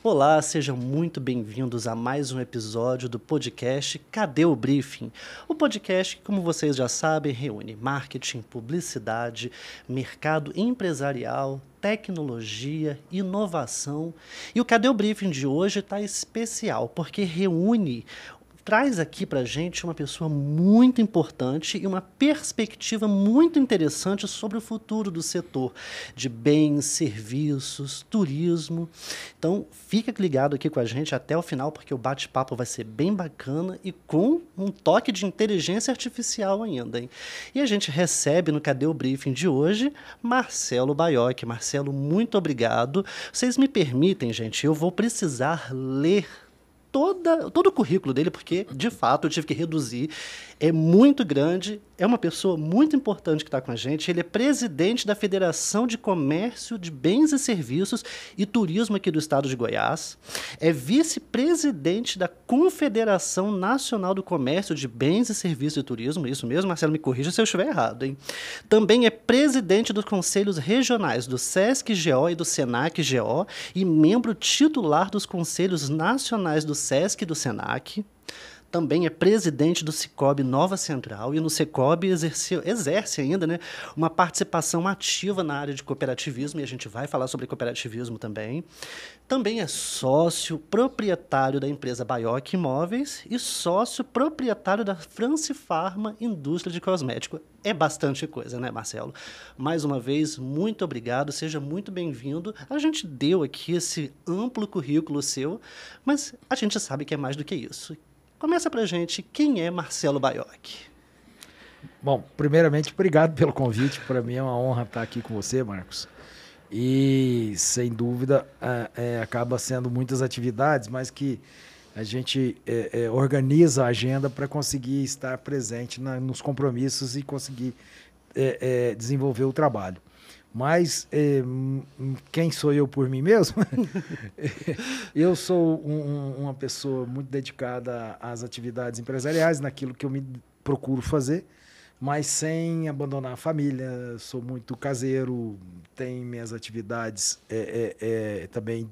Olá, sejam muito bem-vindos a mais um episódio do podcast Cadê o Briefing? O podcast como vocês já sabem, reúne marketing, publicidade, mercado empresarial, tecnologia, inovação. E o Cadê o Briefing de hoje está especial, porque reúne traz aqui para a gente uma pessoa muito importante e uma perspectiva muito interessante sobre o futuro do setor de bens, serviços, turismo. Então, fica ligado aqui com a gente até o final, porque o bate-papo vai ser bem bacana e com um toque de inteligência artificial ainda. Hein? E a gente recebe no Cadê o Briefing de hoje Marcelo Baioc. Marcelo, muito obrigado. Vocês me permitem, gente, eu vou precisar ler toda, todo o currículo dele, porque de fato eu tive que reduzir é muito grande, é uma pessoa muito importante que está com a gente. Ele é presidente da Federação de Comércio de Bens e Serviços e Turismo aqui do estado de Goiás. É vice-presidente da Confederação Nacional do Comércio de Bens e Serviços e Turismo. Isso mesmo, Marcelo, me corrija se eu estiver errado. Hein? Também é presidente dos conselhos regionais do SESC GO e do SENAC GO e membro titular dos conselhos nacionais do SESC e do SENAC também é presidente do Cicobi Nova Central e no Cicobi exerce, exerce ainda né, uma participação ativa na área de cooperativismo, e a gente vai falar sobre cooperativismo também. Também é sócio proprietário da empresa Baioc Imóveis e sócio proprietário da France Pharma Indústria de Cosmético. É bastante coisa, né, Marcelo? Mais uma vez, muito obrigado, seja muito bem-vindo. A gente deu aqui esse amplo currículo seu, mas a gente sabe que é mais do que isso Começa pra gente quem é Marcelo Baioc. Bom, primeiramente, obrigado pelo convite. Para mim é uma honra estar aqui com você, Marcos. E, sem dúvida, é, é, acaba sendo muitas atividades, mas que a gente é, é organiza a agenda para conseguir estar presente na, nos compromissos e conseguir é, é, desenvolver o trabalho. Mas eh, quem sou eu por mim mesmo? eu sou um, uma pessoa muito dedicada às atividades empresariais, naquilo que eu me procuro fazer, mas sem abandonar a família. Sou muito caseiro, tenho minhas atividades é, é, é, também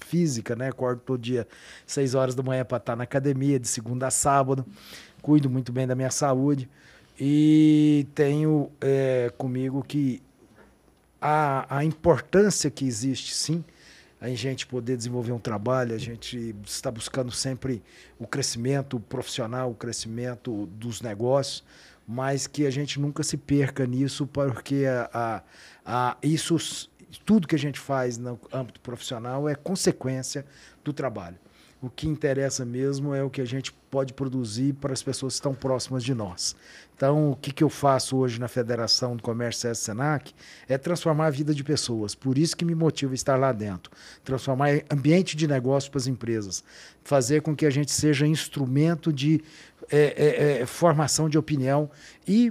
física, né? Acordo todo dia, seis horas da manhã, para estar tá na academia, de segunda a sábado. Cuido muito bem da minha saúde. E tenho eh, comigo que a, a importância que existe, sim, a gente poder desenvolver um trabalho, a gente está buscando sempre o crescimento profissional, o crescimento dos negócios, mas que a gente nunca se perca nisso, porque a, a, a isso, tudo que a gente faz no âmbito profissional é consequência do trabalho o que interessa mesmo é o que a gente pode produzir para as pessoas que estão próximas de nós. Então, o que, que eu faço hoje na Federação do Comércio SESC Senac é transformar a vida de pessoas. Por isso que me motiva estar lá dentro. Transformar ambiente de negócio para as empresas. Fazer com que a gente seja instrumento de é, é, é, formação de opinião e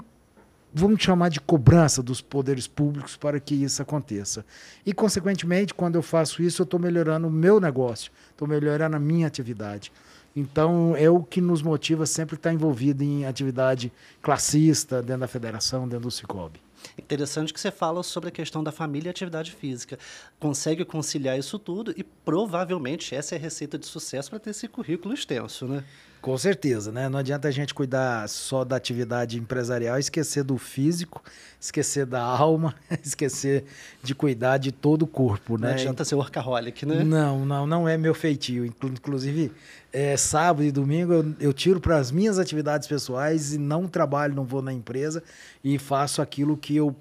vamos chamar de cobrança dos poderes públicos para que isso aconteça. E, consequentemente, quando eu faço isso, eu estou melhorando o meu negócio, estou melhorando a minha atividade. Então, é o que nos motiva sempre estar envolvido em atividade classista dentro da federação, dentro do Cicobi. Interessante que você fala sobre a questão da família e atividade física. Consegue conciliar isso tudo e provavelmente essa é a receita de sucesso para ter esse currículo extenso, né? Com certeza, né? Não adianta a gente cuidar só da atividade empresarial, é esquecer do físico, esquecer da alma, esquecer de cuidar de todo o corpo, né? Não adianta ser workaholic, né? Não, não, não é meu feitio. Inclusive, é, sábado e domingo eu, eu tiro para as minhas atividades pessoais e não trabalho, não vou na empresa e faço aquilo que eu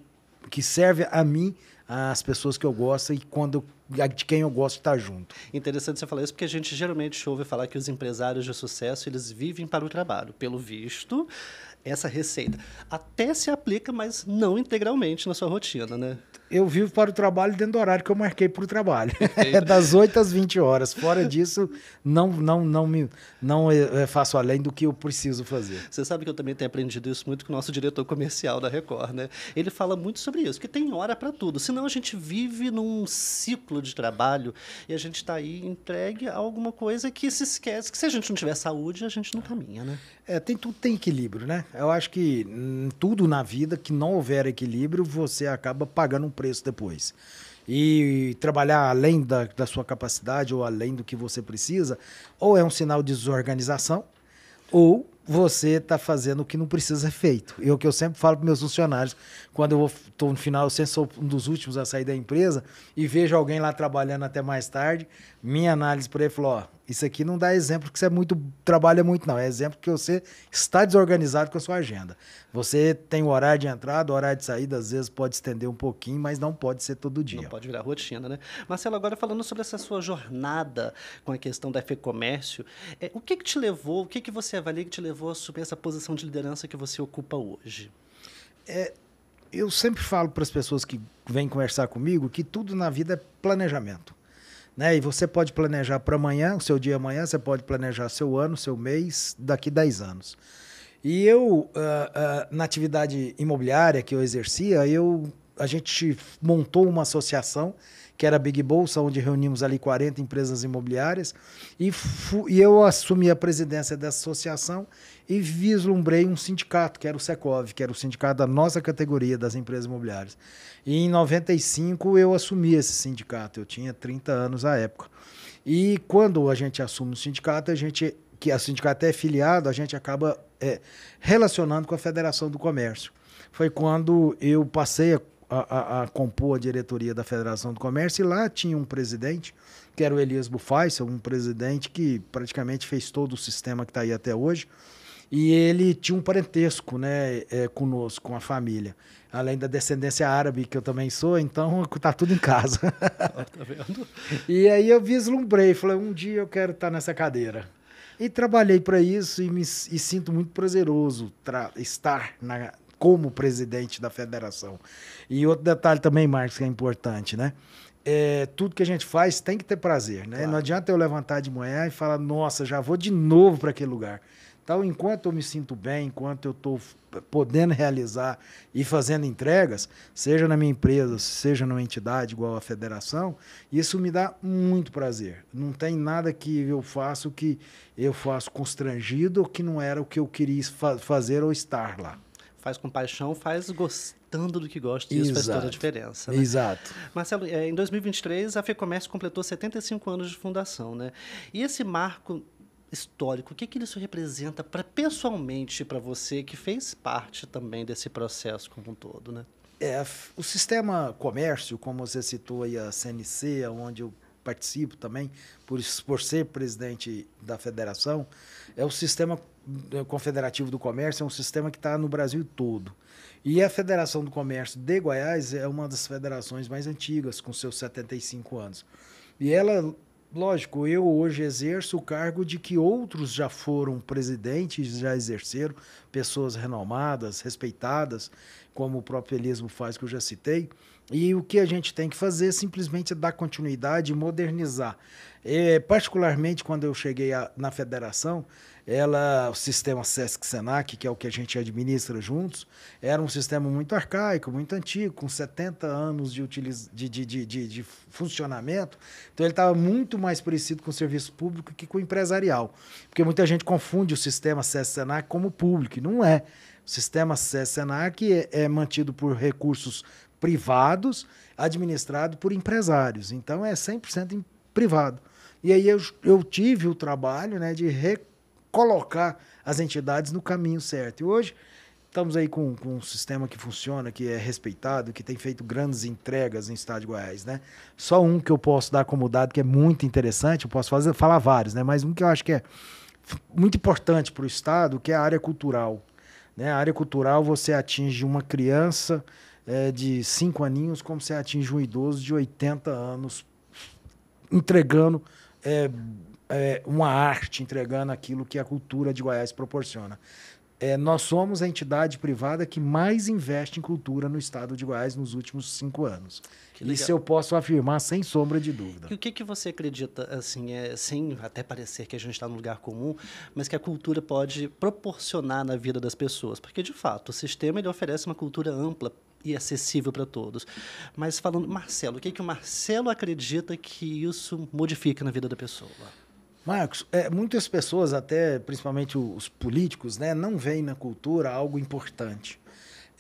que serve a mim, às pessoas que eu gosto e quando eu de quem eu gosto estar tá junto. Interessante você falar isso, porque a gente geralmente ouve falar que os empresários de sucesso, eles vivem para o trabalho. Pelo visto, essa receita até se aplica, mas não integralmente na sua rotina, né? eu vivo para o trabalho dentro do horário que eu marquei para o trabalho. É das 8 às 20 horas. Fora disso, não não não me não é, é, faço além do que eu preciso fazer. Você sabe que eu também tenho aprendido isso muito com o nosso diretor comercial da Record, né? Ele fala muito sobre isso, que tem hora para tudo. Senão a gente vive num ciclo de trabalho e a gente está aí entregue a alguma coisa que se esquece que se a gente não tiver saúde, a gente não caminha, né? É, tem tudo tem equilíbrio, né? Eu acho que hum, tudo na vida que não houver equilíbrio, você acaba pagando um preço depois. E trabalhar além da, da sua capacidade ou além do que você precisa, ou é um sinal de desorganização, ou você está fazendo o que não precisa ser feito. E é o que eu sempre falo para meus funcionários. Quando eu estou no final, eu sempre sou um dos últimos a sair da empresa e vejo alguém lá trabalhando até mais tarde. Minha análise para ele é falou: ó, isso aqui não dá exemplo que você é muito, trabalha muito, não. É exemplo que você está desorganizado com a sua agenda. Você tem o horário de entrada, o horário de saída, às vezes pode estender um pouquinho, mas não pode ser todo dia. Não pode virar rotina, né? Marcelo, agora falando sobre essa sua jornada com a questão da FEComércio, é, o que, que te levou, o que, que você avalia que te levou? levou a assumir essa posição de liderança que você ocupa hoje? É, eu sempre falo para as pessoas que vêm conversar comigo que tudo na vida é planejamento. Né? E você pode planejar para amanhã, o seu dia amanhã, você pode planejar seu ano, seu mês, daqui 10 anos. E eu, uh, uh, na atividade imobiliária que eu exercia, eu, a gente montou uma associação que era a Big Bolsa, onde reunimos ali 40 empresas imobiliárias, e, e eu assumi a presidência dessa associação e vislumbrei um sindicato, que era o Secov, que era o sindicato da nossa categoria das empresas imobiliárias. E em 95 eu assumi esse sindicato, eu tinha 30 anos à época. E quando a gente assume o sindicato, a gente que a sindicato é filiado, a gente acaba é, relacionando com a Federação do Comércio. Foi quando eu passei a a, a, a, compor a diretoria da Federação do Comércio e lá tinha um presidente, que era o Elias Bufaisa, um presidente que praticamente fez todo o sistema que está aí até hoje. E ele tinha um parentesco né, é, conosco, com a família. Além da descendência árabe, que eu também sou, então tá tudo em casa. tá vendo? e aí eu vislumbrei, falei, um dia eu quero estar tá nessa cadeira. E trabalhei para isso e me e sinto muito prazeroso estar na, como presidente da federação. E outro detalhe também, Marcos, que é importante, né? É, tudo que a gente faz tem que ter prazer, né? Claro. Não adianta eu levantar de manhã e falar, nossa, já vou de novo para aquele lugar. Então, enquanto eu me sinto bem, enquanto eu estou podendo realizar e fazendo entregas, seja na minha empresa, seja numa entidade igual a federação, isso me dá muito prazer. Não tem nada que eu faço que eu faço constrangido ou que não era o que eu queria fazer ou estar lá faz com paixão, faz gostando do que gosta. E isso faz toda a diferença. Né? Exato. Marcelo, eh, em 2023, a FEComércio completou 75 anos de fundação. Né? E esse marco histórico, o que, que isso representa pra, pessoalmente para você, que fez parte também desse processo como um todo? Né? É, o sistema comércio, como você citou aí a CNC, onde eu participo também, por, por ser presidente da federação, é o sistema eh, confederativo do comércio, é um sistema que está no Brasil todo. E a Federação do Comércio de Goiás é uma das federações mais antigas, com seus 75 anos. E ela, lógico, eu hoje exerço o cargo de que outros já foram presidentes, já exerceram, pessoas renomadas, respeitadas, como o próprio Elismo faz, que eu já citei, e o que a gente tem que fazer é simplesmente dar continuidade e modernizar. É, particularmente quando eu cheguei a, na federação, ela, o sistema SESC-SENAC, que é o que a gente administra juntos, era um sistema muito arcaico, muito antigo, com 70 anos de, utiliz... de, de, de, de funcionamento. Então, ele estava muito mais parecido com o serviço público que com o empresarial. Porque muita gente confunde o sistema SESC-SENAC como público, e não é. O sistema SESC-SENAC é, é mantido por recursos privados administrado por empresários. Então é 100% privado. E aí eu, eu tive o trabalho né, de recolocar as entidades no caminho certo. E hoje estamos aí com, com um sistema que funciona, que é respeitado, que tem feito grandes entregas em Estado de Goiás. Né? Só um que eu posso dar como dado, que é muito interessante, eu posso fazer, falar vários, né? mas um que eu acho que é muito importante para o Estado, que é a área cultural. Né? A área cultural você atinge uma criança é, de cinco aninhos como você atinge um idoso de 80 anos entregando é, é, uma arte, entregando aquilo que a cultura de Goiás proporciona. É, nós somos a entidade privada que mais investe em cultura no estado de Goiás nos últimos cinco anos. Isso eu posso afirmar sem sombra de dúvida. E o que, que você acredita, assim, é, sem até parecer que a gente está num lugar comum, mas que a cultura pode proporcionar na vida das pessoas? Porque, de fato, o sistema ele oferece uma cultura ampla e acessível para todos. Mas falando, Marcelo, o que, é que o Marcelo acredita que isso modifica na vida da pessoa? Marcos, é, muitas pessoas, até principalmente os políticos, né, não veem na cultura algo importante.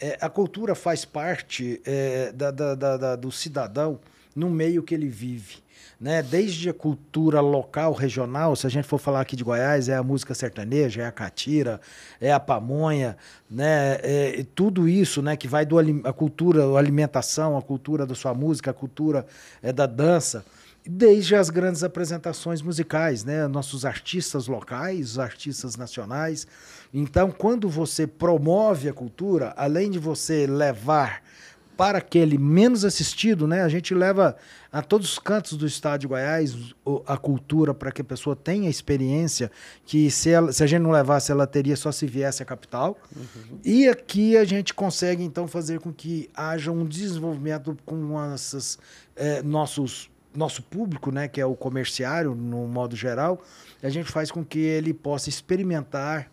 É, a cultura faz parte é, da, da, da, do cidadão no meio que ele vive né? Desde a cultura local, regional, se a gente for falar aqui de Goiás, é a música sertaneja, é a catira, é a pamonha, né? É tudo isso, né? Que vai do a cultura, a alimentação, a cultura da sua música, a cultura é da dança desde as grandes apresentações musicais, né? Nossos artistas locais, artistas nacionais. Então, quando você promove a cultura, além de você levar para aquele menos assistido, né? A gente leva a todos os cantos do estado de Goiás a cultura para que a pessoa tenha experiência que se, ela, se, a gente não levasse ela teria só se viesse à capital. Uhum. E aqui a gente consegue então fazer com que haja um desenvolvimento com essas, é, nossos nosso público, né, que é o comerciário no modo geral, a gente faz com que ele possa experimentar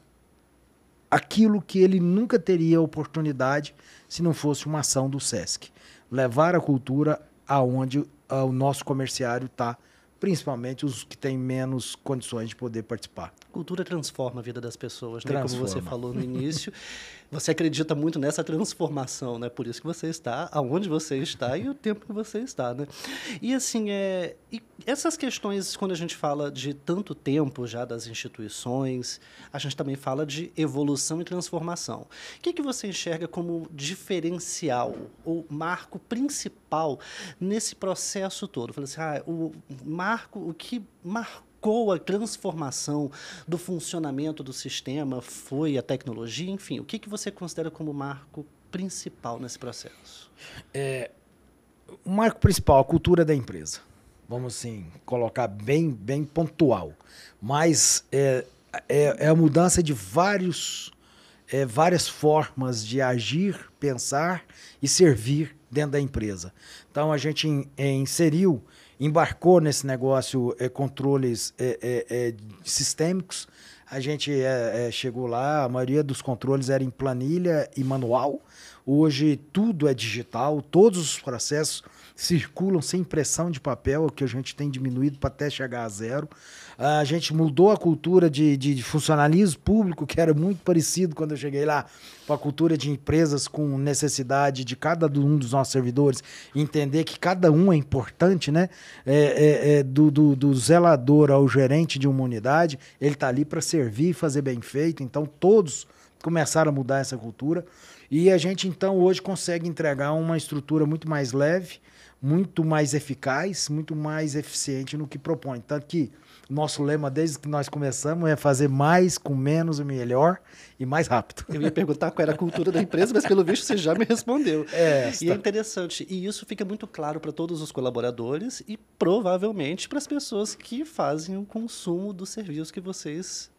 aquilo que ele nunca teria oportunidade se não fosse uma ação do SESC. Levar a cultura aonde ah, o nosso comerciário está, principalmente os que têm menos condições de poder participar. Cultura transforma a vida das pessoas, né? como você falou no início. Você acredita muito nessa transformação, né? Por isso que você está aonde você está e o tempo que você está, né? E assim, é, e essas questões, quando a gente fala de tanto tempo já das instituições, a gente também fala de evolução e transformação. O que, que você enxerga como diferencial ou marco principal nesse processo todo? Fala assim, ah, o marco, o que marcou provocou a transformação do funcionamento do sistema foi a tecnologia? Enfim, o que, que você considera como marco principal nesse processo? É, o marco principal, a cultura da empresa. Vamos assim, colocar bem, bem pontual. Mas é, é, é a mudança de vários, é, várias formas de agir, pensar e servir dentro da empresa. Então a gente in, é, inseriu embarcou nesse negócio é, controles é, sistêmicos. A gente chegou lá, a maioria dos controles era em planilha e manual. Hoje tudo é digital, todos os processos circulam sem impressão de papel, que a gente tem diminuído para até chegar a zero. A gente mudou a cultura de, de, de funcionalismo público, que era muito parecido quando eu cheguei lá, com a cultura de empresas com necessidade de cada um dos nossos servidores entender que cada um é importante, né? É, é, é do, do, do zelador ao gerente de uma unidade, ele está ali para servir e fazer bem feito. Então, todos começaram a mudar essa cultura. E a gente, então, hoje consegue entregar uma estrutura muito mais leve, muito mais eficaz, muito mais eficiente no que propõe. Tanto que nosso lema desde que nós começamos é fazer mais com menos e melhor e mais rápido. Eu ia perguntar qual era a cultura da empresa, mas pelo visto você já me respondeu. É, e é interessante. E isso fica muito claro para todos os colaboradores e provavelmente para as pessoas que fazem o consumo dos serviços que vocês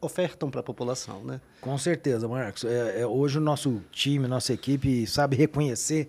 ofertam para a população, né? Com certeza, Marcos. É, é, hoje o nosso time, nossa equipe sabe reconhecer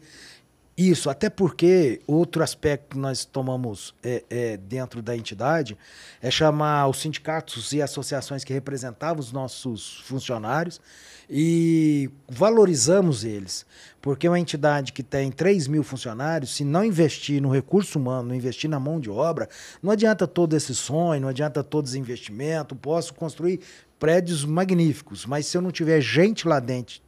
isso, até porque outro aspecto que nós tomamos é, é, dentro da entidade é chamar os sindicatos e associações que representavam os nossos funcionários e valorizamos eles. Porque é uma entidade que tem 3 mil funcionários, se não investir no recurso humano, não investir na mão de obra, não adianta todo esse sonho, não adianta todo esse investimento. Posso construir prédios magníficos, mas se eu não tiver gente lá dentro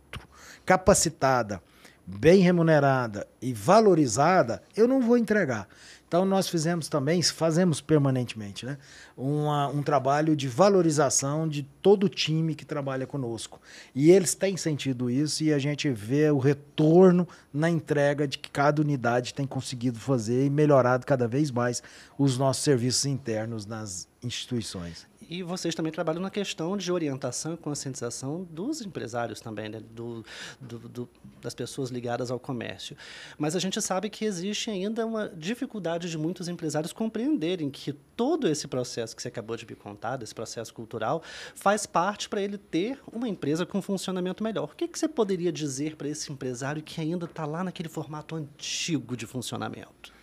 capacitada, bem remunerada e valorizada, eu não vou entregar. Então nós fizemos também, fazemos permanentemente, né? Uma, um trabalho de valorização de todo o time que trabalha conosco. E eles têm sentido isso e a gente vê o retorno na entrega de que cada unidade tem conseguido fazer e melhorado cada vez mais os nossos serviços internos nas instituições. E vocês também trabalham na questão de orientação e conscientização dos empresários também, né? do, do, do, das pessoas ligadas ao comércio. Mas a gente sabe que existe ainda uma dificuldade de muitos empresários compreenderem que todo esse processo que você acabou de me contar, esse processo cultural, faz parte para ele ter uma empresa com um funcionamento melhor. O que, que você poderia dizer para esse empresário que ainda está lá naquele formato antigo de funcionamento?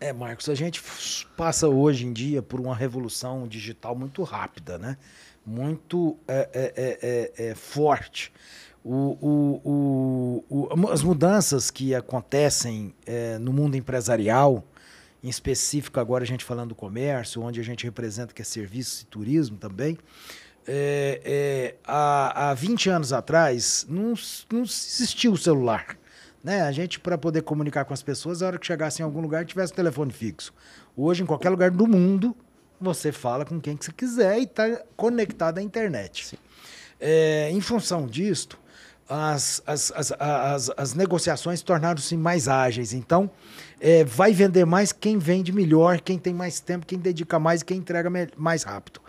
É, Marcos, a gente passa hoje em dia por uma revolução digital muito rápida, né? Muito é, é, é, é, é forte. O, o, o, as mudanças que acontecem é, no mundo empresarial, em específico agora a gente falando do comércio, onde a gente representa que é serviço e turismo também, é, é, há, há 20 anos atrás não, não existia o celular. Né? A gente, para poder comunicar com as pessoas, a hora que chegasse em algum lugar, tivesse telefone fixo. Hoje, em qualquer lugar do mundo, você fala com quem que você quiser e está conectado à internet. É, em função disto, as, as, as, as, as negociações tornaram-se mais ágeis. Então, é, vai vender mais quem vende melhor, quem tem mais tempo, quem dedica mais e quem entrega mais rápido.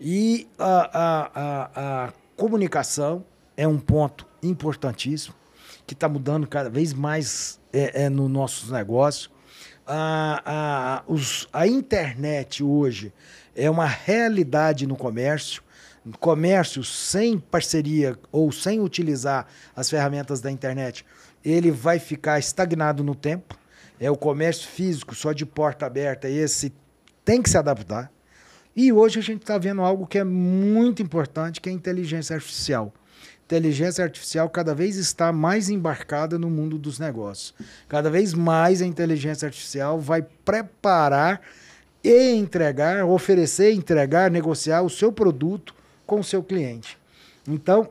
E a, a, a, a comunicação é um ponto importantíssimo que está mudando cada vez mais é, é nos nossos negócios. A, a, os, a internet hoje é uma realidade no comércio. Comércio sem parceria ou sem utilizar as ferramentas da internet, ele vai ficar estagnado no tempo. É o comércio físico só de porta aberta, esse tem que se adaptar. E hoje a gente está vendo algo que é muito importante, que é a inteligência artificial inteligência artificial cada vez está mais embarcada no mundo dos negócios. Cada vez mais a inteligência artificial vai preparar e entregar, oferecer, entregar, negociar o seu produto com o seu cliente. Então,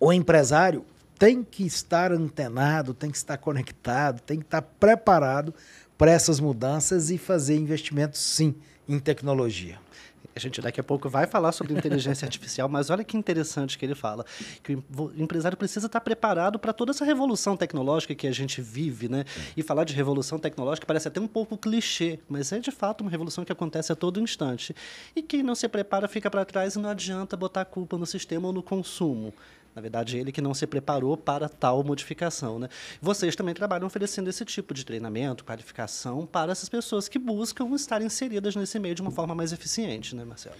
o empresário tem que estar antenado, tem que estar conectado, tem que estar preparado para essas mudanças e fazer investimentos sim em tecnologia. A gente daqui a pouco vai falar sobre inteligência artificial, mas olha que interessante que ele fala, que o empresário precisa estar preparado para toda essa revolução tecnológica que a gente vive, né? E falar de revolução tecnológica parece até um pouco clichê, mas é de fato uma revolução que acontece a todo instante. E quem não se prepara fica para trás e não adianta botar a culpa no sistema ou no consumo. Na verdade, ele que não se preparou para tal modificação. Né? Vocês também trabalham oferecendo esse tipo de treinamento, qualificação para essas pessoas que buscam estar inseridas nesse meio de uma forma mais eficiente, né, Marcelo?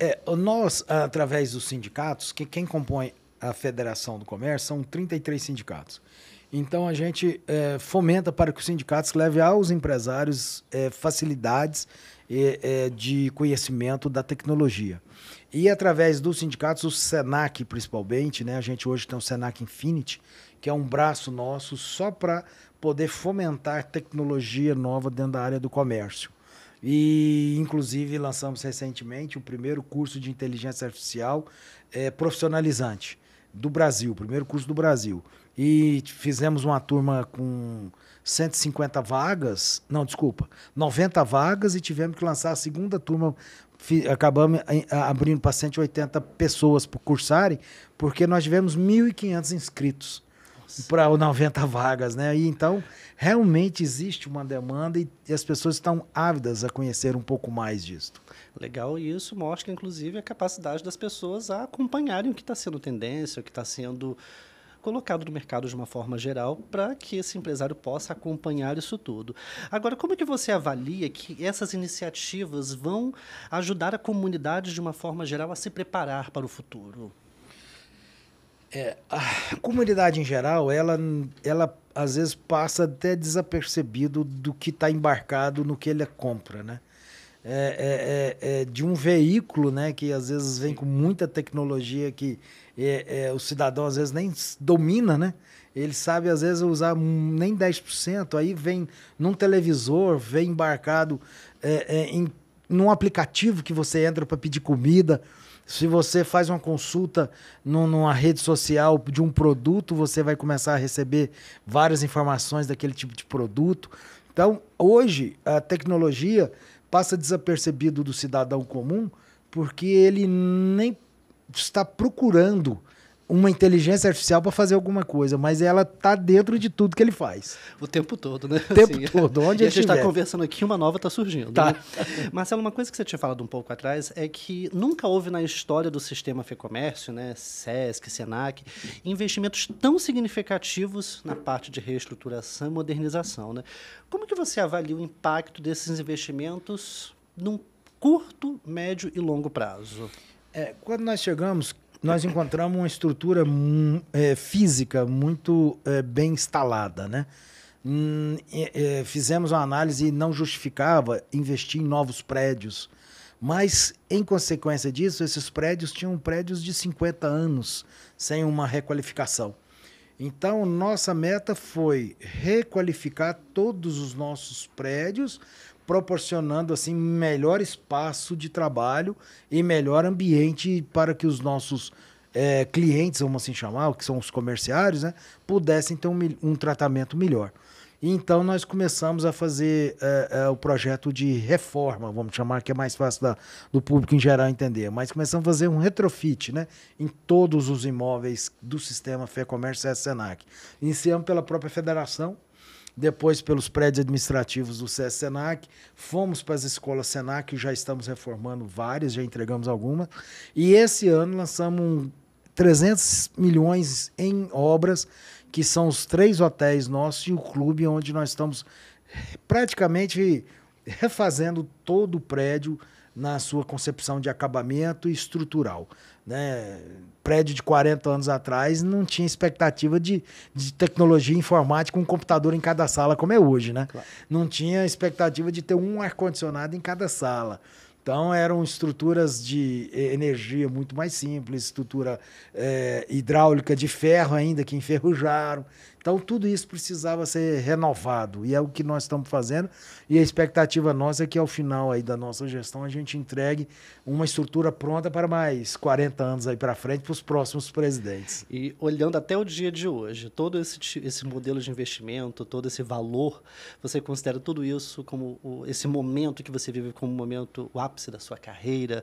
É, nós, através dos sindicatos, que quem compõe a Federação do Comércio são 33 sindicatos. Então a gente é, fomenta para que os sindicatos levem aos empresários é, facilidades é, de conhecimento da tecnologia. E através dos sindicatos, o SENAC principalmente, né? a gente hoje tem o SENAC Infinity, que é um braço nosso só para poder fomentar tecnologia nova dentro da área do comércio. E, inclusive, lançamos recentemente o primeiro curso de inteligência artificial é, profissionalizante do Brasil, o primeiro curso do Brasil e fizemos uma turma com 150 vagas, não, desculpa, 90 vagas e tivemos que lançar a segunda turma, acabamos abrindo para 180 pessoas por cursarem, porque nós tivemos 1.500 inscritos para 90 vagas, né? E então, realmente existe uma demanda e, e as pessoas estão ávidas a conhecer um pouco mais disso. Legal, e isso mostra, inclusive, a capacidade das pessoas a acompanharem o que está sendo tendência, o que está sendo colocado no mercado de uma forma geral para que esse empresário possa acompanhar isso tudo. Agora, como é que você avalia que essas iniciativas vão ajudar a comunidade de uma forma geral a se preparar para o futuro? É, a comunidade em geral, ela, ela às vezes passa até desapercebido do que está embarcado no que ele compra, né? É, é, é, é, de um veículo, né? Que às vezes vem com muita tecnologia que é, é, o cidadão às vezes nem domina, né? Ele sabe às vezes usar nem 10%, aí vem num televisor, vem embarcado em num aplicativo que você entra para pedir comida. Se você faz uma consulta numa rede social de um produto, você vai começar a receber várias informações daquele tipo de produto. Então, hoje, a tecnologia passa desapercebido do cidadão comum porque ele nem está procurando uma inteligência artificial para fazer alguma coisa, mas ela tá dentro de tudo que ele faz. O tempo todo, né? O tempo assim, todo, onde a gente está conversando aqui, uma nova está surgindo. Tá. Né? Marcelo, uma coisa que você tinha falado um pouco atrás é que nunca houve na história do sistema Fecomércio, né, SESC, SENAC, investimentos tão significativos na parte de reestruturação e modernização, né? Como que você avalia o impacto desses investimentos num curto, médio e longo prazo? É, quando nós chegamos nós encontramos uma estrutura hum, é, física muito é, bem instalada, né? Hum, é, fizemos uma análise e não justificava investir em novos prédios. Mas, em consequência disso, esses prédios tinham prédios de 50 anos sem uma requalificação. Então, nossa meta foi requalificar todos os nossos prédios proporcionando assim melhor espaço de trabalho e melhor ambiente para que os nossos é, clientes, vamos assim chamar, que são os comerciários, né, pudessem ter um, um tratamento melhor. Então nós começamos a fazer é, é, o projeto de reforma, vamos chamar, que é mais fácil da, do público em geral entender. Mas começamos a fazer um retrofit né, em todos os imóveis do sistema Fé Comércio e Senac. Iniciamos pela própria federação, depois pelos prédios administrativos do SES Senac, fomos para as escolas Senac, já estamos reformando várias, já entregamos algumas, e esse ano lançamos 300 milhões em obras, que são os três hotéis nossos e o clube onde nós estamos praticamente refazendo todo o prédio na sua concepção de acabamento estrutural né, prédio de 40 anos atrás não tinha expectativa de, de tecnologia informática, um computador em cada sala, como é hoje, né? Claro. Não tinha expectativa de ter um ar-condicionado em cada sala. Então eram estruturas de energia muito mais simples, estrutura é, hidráulica de ferro ainda que enferrujaram. Então, tudo isso precisava ser renovado, e é o que nós estamos fazendo. E a expectativa nossa é que, ao final aí da nossa gestão, a gente entregue uma estrutura pronta para mais 40 anos aí para frente, para os próximos presidentes. E olhando até o dia de hoje, todo esse, esse modelo de investimento, todo esse valor, você considera tudo isso como o, esse momento que você vive como momento, o ápice da sua carreira,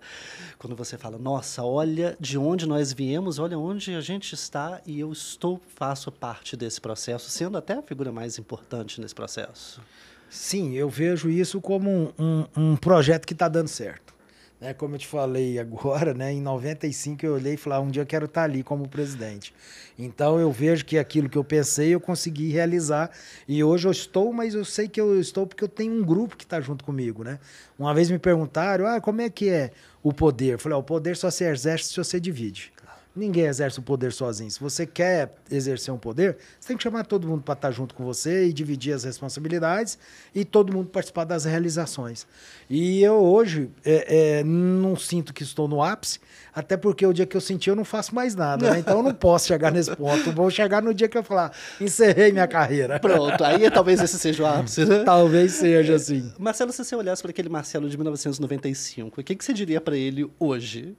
quando você fala, nossa, olha de onde nós viemos, olha onde a gente está, e eu estou, faço parte desse processo processo, sendo até a figura mais importante nesse processo. Sim, eu vejo isso como um, um, um projeto que está dando certo. Né? Como eu te falei agora, né? em 95 eu olhei e falei, ah, um dia eu quero estar tá ali como presidente. Então eu vejo que aquilo que eu pensei eu consegui realizar. E hoje eu estou, mas eu sei que eu estou porque eu tenho um grupo que está junto comigo. Né? Uma vez me perguntaram, ah, como é que é o poder? Eu falei, ah, o poder só se exerce se você divide. Ninguém exerce o poder sozinho. Se você quer exercer um poder, você tem que chamar todo mundo para estar tá junto com você e dividir as responsabilidades e todo mundo participar das realizações. E eu hoje é, é, não sinto que estou no ápice, até porque o dia que eu senti eu não faço mais nada. Né? Então eu não posso chegar nesse ponto. Vou chegar no dia que eu falar, encerrei minha carreira. Pronto, aí é, talvez esse seja o ápice. Né? Talvez seja, assim. Marcelo, se você olhasse para aquele Marcelo de 1995, o que, que você diria para ele hoje?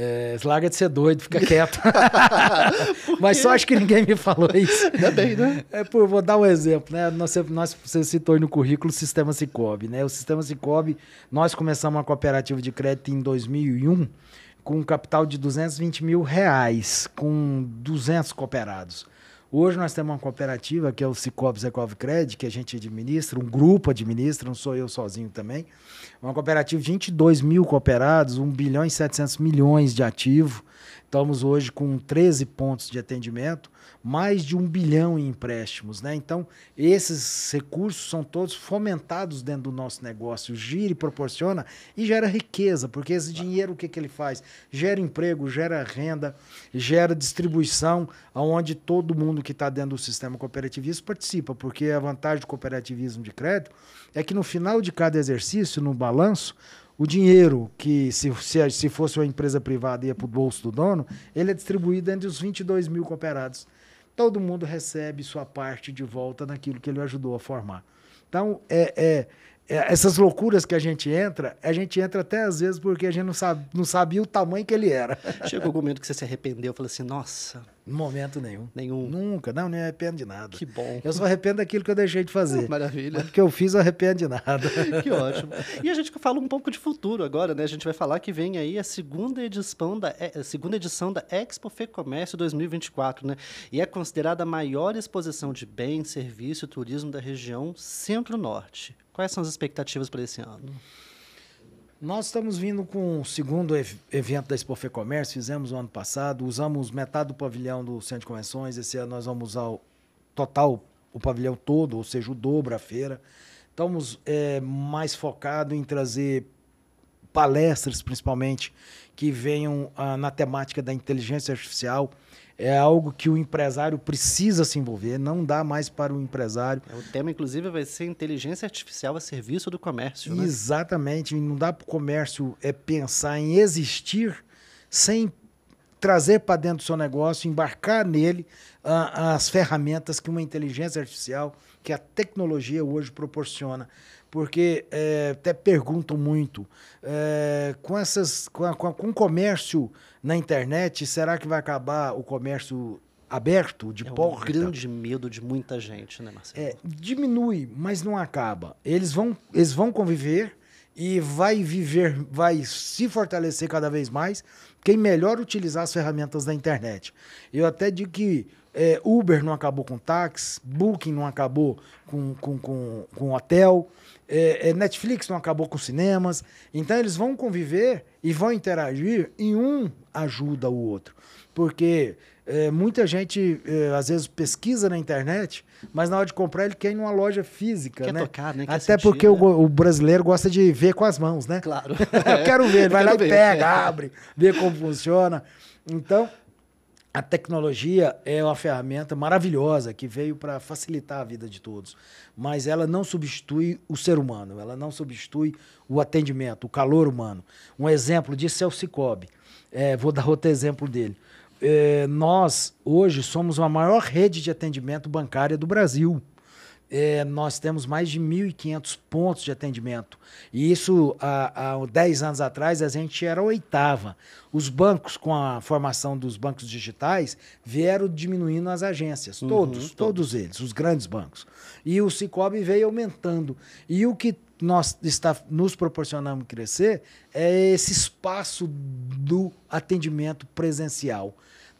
É, larga de ser doido, fica quieto. Mas só acho que ninguém me falou isso. Ainda bem, né? É, por, vou dar um exemplo, né? Nós, nós, você citou aí no currículo o Sistema Cicobi, né? O Sistema Cicobi, nós começamos uma cooperativa de crédito em 2001 com um capital de 220 mil reais, com 200 cooperados. Hoje nós temos uma cooperativa que é o Cicobi Secov Cred, que a gente administra, um grupo administra, não sou eu sozinho também. Uma cooperativa de 22 mil cooperados, 1 bilhão e 700 milhões de ativo. Estamos hoje com 13 pontos de atendimento, mais de um bilhão em empréstimos. Né? Então, esses recursos são todos fomentados dentro do nosso negócio, gira e proporciona e gera riqueza, porque esse dinheiro o que, que ele faz? Gera emprego, gera renda, gera distribuição, aonde todo mundo que está dentro do sistema cooperativista participa, porque a vantagem do cooperativismo de crédito é que no final de cada exercício, no balanço, o dinheiro que, se, se, se fosse uma empresa privada, ia para o bolso do dono, ele é distribuído entre os 22 mil cooperados. Todo mundo recebe sua parte de volta naquilo que ele ajudou a formar. Então, é, é, é, essas loucuras que a gente entra, a gente entra até às vezes porque a gente não, sabe, não sabia o tamanho que ele era. Chegou o momento que você se arrependeu, falou assim, nossa, Momento nenhum. Nenhum. Nunca, não, nem arrependo de nada. Que bom. Eu só arrependo daquilo que eu deixei de fazer. Maravilha. O que eu fiz, eu arrependo de nada. que ótimo. E a gente fala um pouco de futuro agora, né? A gente vai falar que vem aí a segunda edição da, é, segunda edição da Expo Fê Comércio 2024, né? E é considerada a maior exposição de bens, serviço e turismo da região Centro-Norte. Quais são as expectativas para esse ano? Nós estamos vindo com o segundo evento da Expo Fê Comércio, fizemos ano passado, usamos metade do pavilhão do Centro de Convenções, esse ano nós vamos usar o total, o pavilhão todo, ou seja, o dobro a feira. Estamos é, mais focados em trazer palestras, principalmente, que venham ah, na temática da inteligência artificial, é algo que o empresário precisa se envolver, não dá mais para o empresário. O tema, inclusive, vai ser inteligência artificial a serviço do comércio. Né? Exatamente, não dá para o comércio é pensar em existir sem trazer para dentro do seu negócio, embarcar nele as ferramentas que uma inteligência artificial, que a tecnologia hoje proporciona. Porque é, até pergunto muito, é, com, essas, com, a, com, com o comércio na internet, será que vai acabar o comércio aberto de é porta? É um grande medo de muita gente, né, Marcelo? É, diminui, mas não acaba. Eles vão, eles vão conviver e vai viver, vai se fortalecer cada vez mais quem melhor utilizar as ferramentas da internet. Eu até digo que é, Uber não acabou com táxi, Booking não acabou com, com, com, com hotel, é, é, Netflix não acabou com cinemas. Então eles vão conviver e vão interagir em um ajuda o outro. Porque é, muita gente, é, às vezes, pesquisa na internet, mas na hora de comprar ele quer ir numa loja física, quer né? Tocar, né? Quer Até sentir, porque né? o, o, brasileiro gosta de ver com as mãos, né? Claro. Eu quero ver, ele vai lá e pega, abre, vê como funciona. Então, a tecnologia é uma ferramenta maravilhosa que veio para facilitar a vida de todos, mas ela não substitui o ser humano, ela não substitui o atendimento, o calor humano. Um exemplo disso é o Cicobi. É, vou dar outro exemplo dele. É, nós, hoje, somos a maior rede de atendimento bancária do Brasil. É, nós temos mais de 1.500 pontos de atendimento. E isso, há, há 10 anos atrás, a gente era oitava. Os bancos, com a formação dos bancos digitais, vieram diminuindo as agências. Uhum, todos, todos, todos eles, os grandes bancos. E o Cicobi veio aumentando. E o que nós está nos proporcionando crescer é esse espaço do atendimento presencial.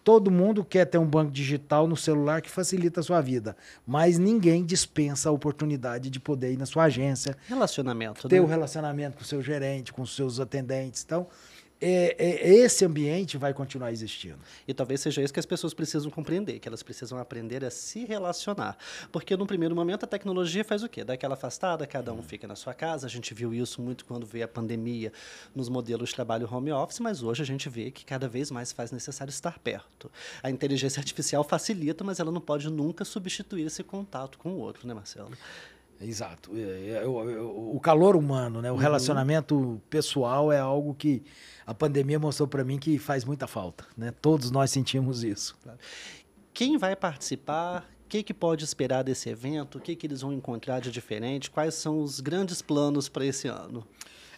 Todo mundo quer ter um banco digital no celular que facilita a sua vida, mas ninguém dispensa a oportunidade de poder ir na sua agência. Relacionamento. Ter né? o né? um relacionamento com o seu gerente, com os seus atendentes. Então, é, é, é, esse ambiente vai continuar existindo. E talvez seja isso que as pessoas precisam compreender, que elas precisam aprender a se relacionar. Porque no primeiro momento a tecnologia faz o quê? Dá aquela afastada, cada um hum. fica na sua casa. A gente viu isso muito quando veio a pandemia nos modelos de trabalho home office, mas hoje a gente vê que cada vez mais faz necessário estar perto. A inteligência artificial facilita, mas ela não pode nunca substituir esse contato com o outro, né, Marcelo? Exato. É, é, é, o calor humano, né? o uhum. relacionamento pessoal é algo que a pandemia mostrou para mim que faz muita falta. Né? Todos nós sentimos isso. Quem vai participar? O que, que pode esperar desse evento? O que, que eles vão encontrar de diferente? Quais são os grandes planos para esse ano?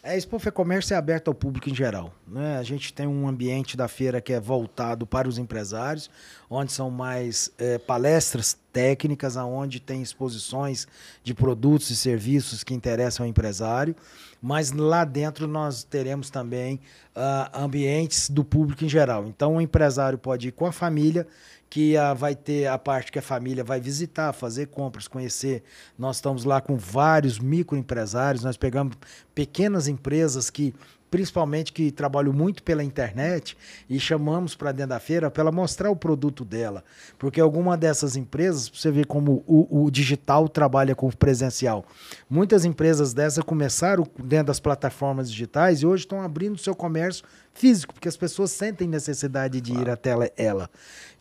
A Expo Fê Comércio é aberta ao público em geral. Né? A gente tem um ambiente da feira que é voltado para os empresários, onde são mais é, palestras técnicas, aonde tem exposições de produtos e serviços que interessam ao empresário, mas lá dentro nós teremos também uh, ambientes do público em geral. Então o empresário pode ir com a família, que uh, vai ter a parte que a família vai visitar, fazer compras, conhecer. Nós estamos lá com vários microempresários, nós pegamos pequenas empresas que principalmente que trabalho muito pela internet, e chamamos para dentro da feira para ela mostrar o produto dela. Porque alguma dessas empresas, você vê como o, o, digital trabalha com o presencial, muitas empresas dessa começaram dentro das plataformas digitais e hoje estão abrindo seu comércio físico, porque as pessoas sentem necessidade de claro. ir até ela.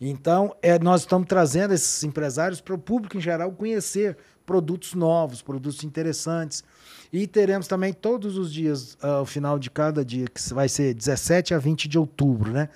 Então, é, nós estamos trazendo esses empresários para o público em geral conhecer produtos novos, produtos interessantes. E teremos também todos os dias, ao ah, final de cada dia, que vai ser 17 a 20 de outubro, né?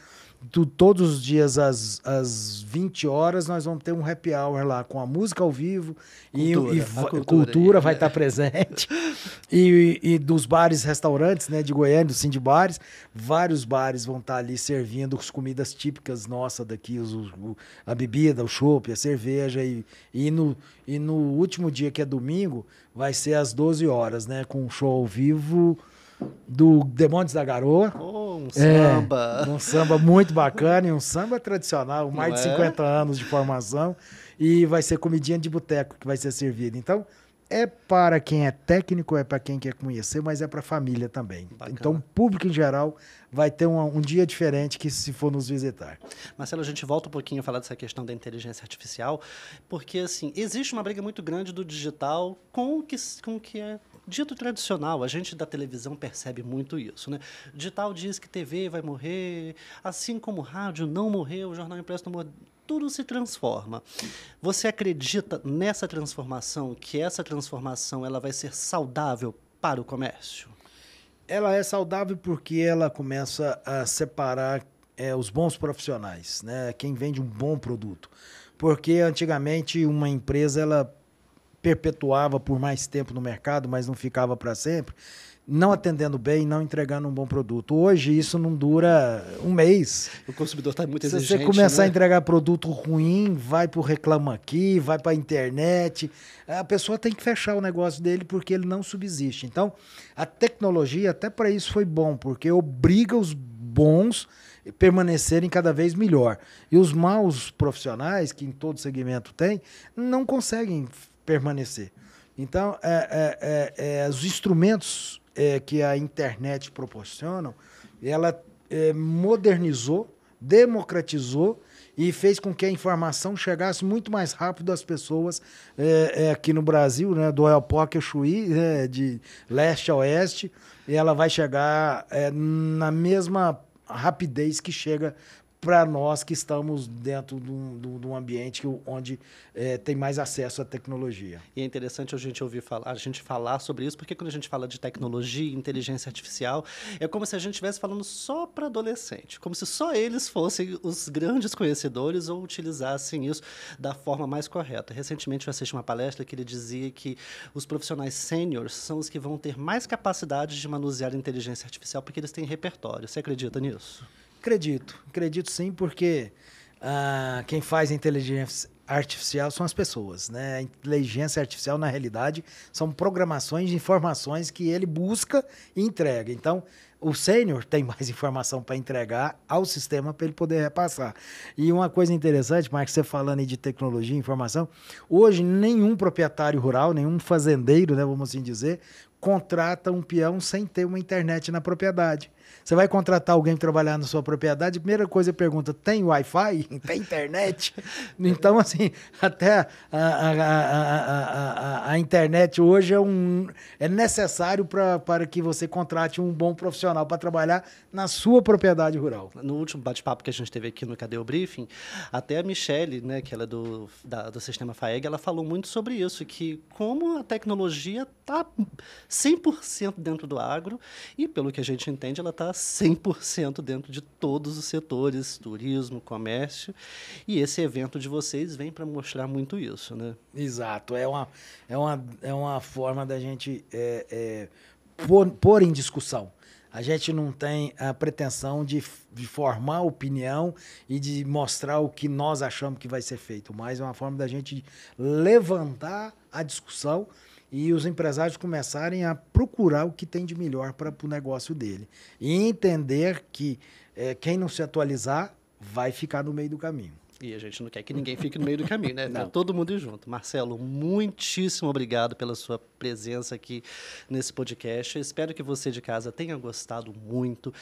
tu, todos os dias às, às 20 horas nós vamos ter um happy hour lá com a música ao vivo cultura, e, e né? cultura, cultura né? vai estar tá presente e, e, dos bares restaurantes né de Goiânia do Cindy Bares vários bares vão estar tá ali servindo as comidas típicas nossa daqui os, o, a bebida o chopp a cerveja e, e no e no último dia que é domingo vai ser às 12 horas né com um show ao vivo do Demônios da Garoa. Oh, um é, samba. É, um samba muito bacana e um samba tradicional, mais Não de 50 é? anos de formação. E vai ser comidinha de boteco que vai ser servida. Então, é para quem é técnico, é para quem quer conhecer, mas é para a família também. Bacana. Então, o público em geral vai ter um, um, dia diferente que se for nos visitar. Marcelo, a gente volta um pouquinho a falar dessa questão da inteligência artificial, porque assim existe uma briga muito grande do digital com o que, com o que é dito tradicional. A gente da televisão percebe muito isso. Né? Digital diz que TV vai morrer, assim como rádio não morreu, o jornal impresso não morreu. Tudo se transforma. Você acredita nessa transformação, que essa transformação ela vai ser saudável para o comércio? Ela é saudável porque ela começa a separar é, os bons profissionais, né? quem vende um bom produto. Porque antigamente uma empresa ela perpetuava por mais tempo no mercado, mas não ficava para sempre, não atendendo bem, não entregando um bom produto. Hoje isso não dura um mês. O consumidor está muito Se exigente. Se né? você começar né? a entregar produto ruim, vai para o reclama aqui, vai para a internet, a pessoa tem que fechar o negócio dele porque ele não subsiste. Então, a tecnologia até para isso foi bom, porque obriga os bons permanecerem cada vez melhor. E os maus profissionais, que em todo segmento tem, não conseguem permanecer. Então, é, é, é, é os instrumentos é, que a internet proporcionam, ela modernizou, democratizou e fez com que a informação chegasse muito mais rápido às pessoas é, é, aqui no Brasil, né, do Oiapoque Chuí, é, de leste a oeste, e ela vai chegar na mesma rapidez que chega para nós que estamos dentro de um, de um ambiente que, onde é, tem mais acesso à tecnologia. E é interessante a gente ouvir falar, a gente falar sobre isso, porque quando a gente fala de tecnologia, inteligência artificial, é como se a gente estivesse falando só para adolescente, como se só eles fossem os grandes conhecedores ou utilizassem isso da forma mais correta. Recentemente eu assisti uma palestra que ele dizia que os profissionais sêniores são os que vão ter mais capacidade de manusear inteligência artificial porque eles têm repertório. Você acredita nisso? Acredito, acredito sim, porque ah, quem faz inteligência artificial são as pessoas, né? A inteligência artificial, na realidade, são programações de informações que ele busca e entrega. Então, o sênior tem mais informação para entregar ao sistema para ele poder repassar. E uma coisa interessante, Marcos, você falando aí de tecnologia e informação, hoje nenhum proprietário rural, nenhum fazendeiro, né, vamos assim dizer, contrata um peão sem ter uma internet na propriedade. Você vai contratar alguém para trabalhar na sua propriedade, a primeira coisa que é pergunta: tem Wi-Fi? Tem internet? então, assim, até a, a, a, a, internet hoje é, um, é necessário pra, para que você contrate um bom profissional para trabalhar na sua propriedade rural. No último bate-papo que a gente teve aqui no Cadê o Briefing, até a Michelle, né, que ela é do, da, do sistema FAEG, ela falou muito sobre isso, que como a tecnologia está 100% dentro do agro e, pelo que a gente entende, ela está 100% dentro de todos os setores, turismo, comércio, e esse evento de vocês vem para mostrar muito isso, né? Exato, é uma, é uma, é uma forma da gente é, é, pôr, pôr em discussão. A gente não tem a pretensão de, de, formar opinião e de mostrar o que nós achamos que vai ser feito, mas é uma forma da gente levantar a discussão e os empresários começarem a procurar o que tem de melhor para o negócio dele. E entender que é, quem não se atualizar vai ficar no meio do caminho. E a gente não quer que ninguém fique no meio do caminho, né? Tá todo mundo junto. Marcelo, muitíssimo obrigado pela sua presença aqui nesse podcast. Espero que você de casa tenha gostado muito.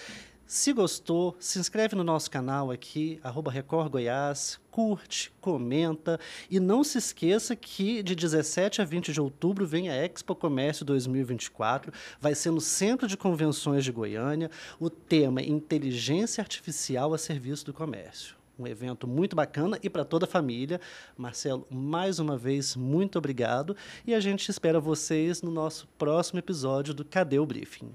Se gostou, se inscreve no nosso canal aqui, arroba Record Goiás, curte, comenta e não se esqueça que de 17 a 20 de outubro vem a Expo Comércio 2024, vai ser no Centro de Convenções de Goiânia, o tema é Inteligência Artificial a Serviço do Comércio. Um evento muito bacana e para toda a família. Marcelo, mais uma vez, muito obrigado e a gente espera vocês no nosso próximo episódio do Cadê o Briefing?